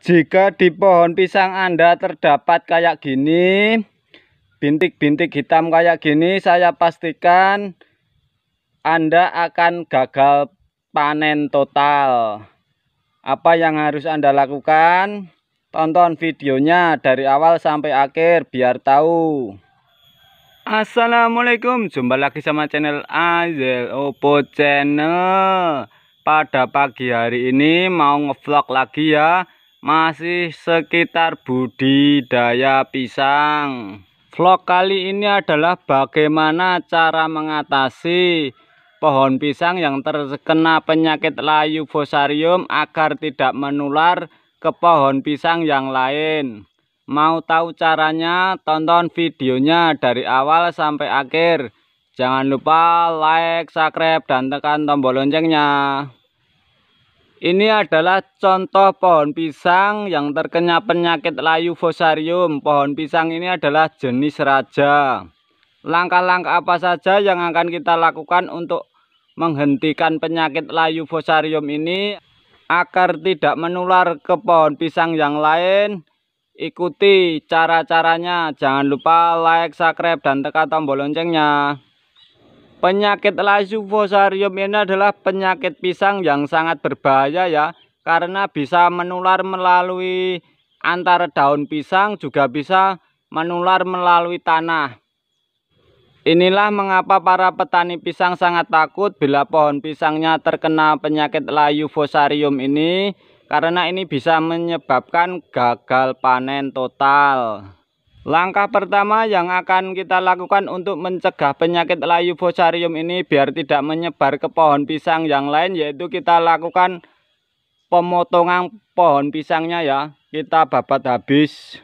Jika di pohon pisang Anda terdapat kayak gini, bintik-bintik hitam kayak gini, saya pastikan Anda akan gagal panen total. Apa yang harus Anda lakukan? Tonton videonya dari awal sampai akhir biar tahu. Assalamualaikum, jumpa lagi sama channel Azel Oppo Channel. Pada pagi hari ini mau ngevlog lagi ya masih sekitar budidaya pisang vlog kali ini adalah bagaimana cara mengatasi pohon pisang yang terkena penyakit layu fosarium agar tidak menular ke pohon pisang yang lain mau tahu caranya tonton videonya dari awal sampai akhir jangan lupa like subscribe dan tekan tombol loncengnya ini adalah contoh pohon pisang yang terkena penyakit layu fosarium. Pohon pisang ini adalah jenis raja. Langkah-langkah apa saja yang akan kita lakukan untuk menghentikan penyakit layu fosarium ini agar tidak menular ke pohon pisang yang lain? Ikuti cara-caranya. Jangan lupa like, subscribe, dan tekan tombol loncengnya. Penyakit Lysifosarium ini adalah penyakit pisang yang sangat berbahaya ya karena bisa menular melalui antara daun pisang juga bisa menular melalui tanah. Inilah mengapa para petani pisang sangat takut bila pohon pisangnya terkena penyakit Lysifosarium ini karena ini bisa menyebabkan gagal panen total. Langkah pertama yang akan kita lakukan untuk mencegah penyakit layu fosarium ini biar tidak menyebar ke pohon pisang yang lain yaitu kita lakukan pemotongan pohon pisangnya ya. Kita babat habis.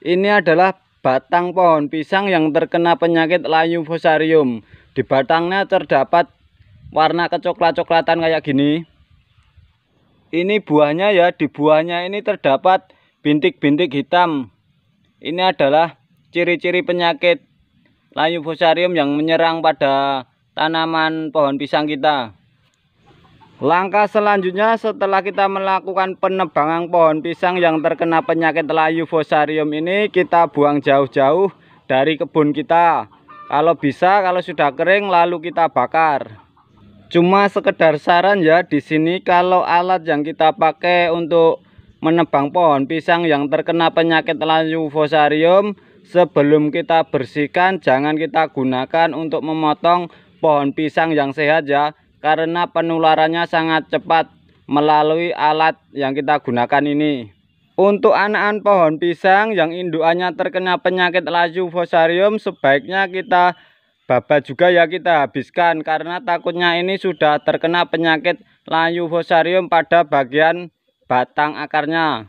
Ini adalah batang pohon pisang yang terkena penyakit layu fusarium. Di batangnya terdapat warna kecoklat-coklatan kayak gini. Ini buahnya ya, di buahnya ini terdapat bintik-bintik hitam. Ini adalah ciri-ciri penyakit layu fusarium yang menyerang pada tanaman pohon pisang kita. Langkah selanjutnya setelah kita melakukan penebangan pohon pisang yang terkena penyakit layu fosarium ini kita buang jauh-jauh dari kebun kita. Kalau bisa kalau sudah kering lalu kita bakar. Cuma sekedar saran ya di sini kalau alat yang kita pakai untuk menebang pohon pisang yang terkena penyakit layu fosarium sebelum kita bersihkan jangan kita gunakan untuk memotong pohon pisang yang sehat ya karena penularannya sangat cepat melalui alat yang kita gunakan ini. Untuk anakan pohon pisang yang indukannya terkena penyakit laju fusarium sebaiknya kita babat juga ya kita habiskan karena takutnya ini sudah terkena penyakit layu fusarium pada bagian batang akarnya.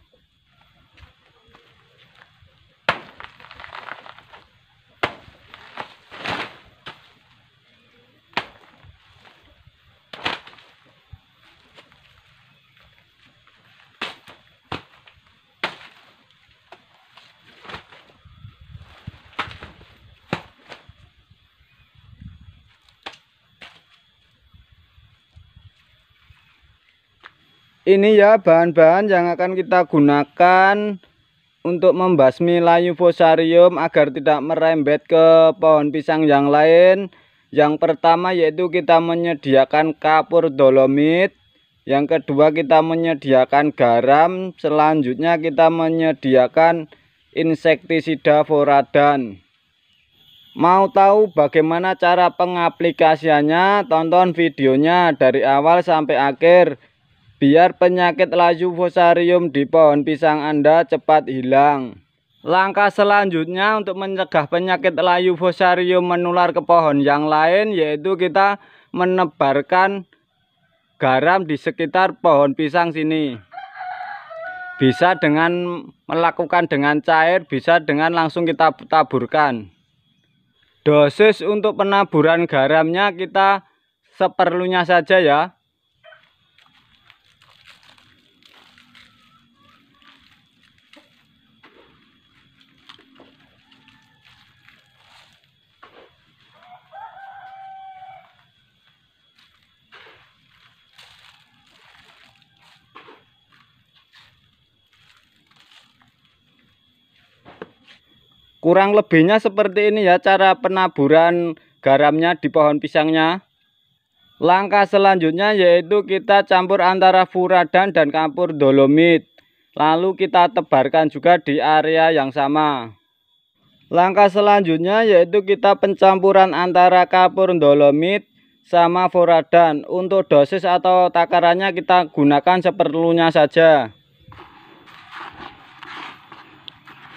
ini ya bahan-bahan yang akan kita gunakan untuk membasmi layu fosarium agar tidak merembet ke pohon pisang yang lain yang pertama yaitu kita menyediakan kapur dolomit yang kedua kita menyediakan garam selanjutnya kita menyediakan insektisida foradan mau tahu bagaimana cara pengaplikasiannya tonton videonya dari awal sampai akhir biar penyakit layu fusarium di pohon pisang Anda cepat hilang. Langkah selanjutnya untuk mencegah penyakit layu fusarium menular ke pohon yang lain yaitu kita menebarkan garam di sekitar pohon pisang sini. Bisa dengan melakukan dengan cair, bisa dengan langsung kita taburkan. Dosis untuk penaburan garamnya kita seperlunya saja ya. kurang lebihnya seperti ini ya cara penaburan garamnya di pohon pisangnya langkah selanjutnya yaitu kita campur antara furadan dan kapur dolomit lalu kita tebarkan juga di area yang sama langkah selanjutnya yaitu kita pencampuran antara kapur dolomit sama furadan untuk dosis atau takarannya kita gunakan seperlunya saja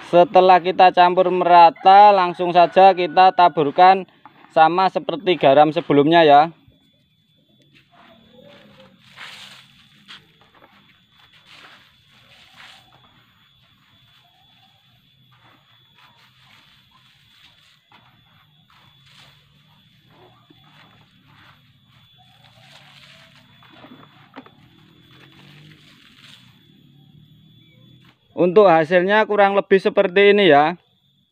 setelah kita campur merata langsung saja kita taburkan sama seperti garam sebelumnya ya Untuk hasilnya kurang lebih seperti ini ya.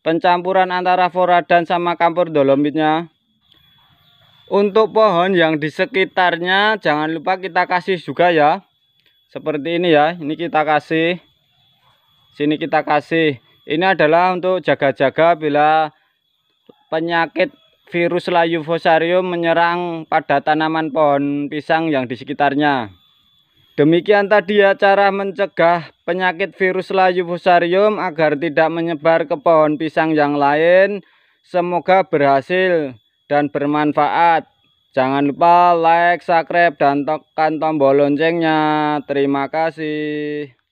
Pencampuran antara foradan sama kampur dolomitnya. Untuk pohon yang di sekitarnya jangan lupa kita kasih juga ya. Seperti ini ya. Ini kita kasih. Sini kita kasih. Ini adalah untuk jaga-jaga bila penyakit virus layu fosarium menyerang pada tanaman pohon pisang yang di sekitarnya. Demikian tadi ya cara mencegah penyakit virus layu fusarium agar tidak menyebar ke pohon pisang yang lain. Semoga berhasil dan bermanfaat. Jangan lupa like, subscribe, dan tekan tombol loncengnya. Terima kasih.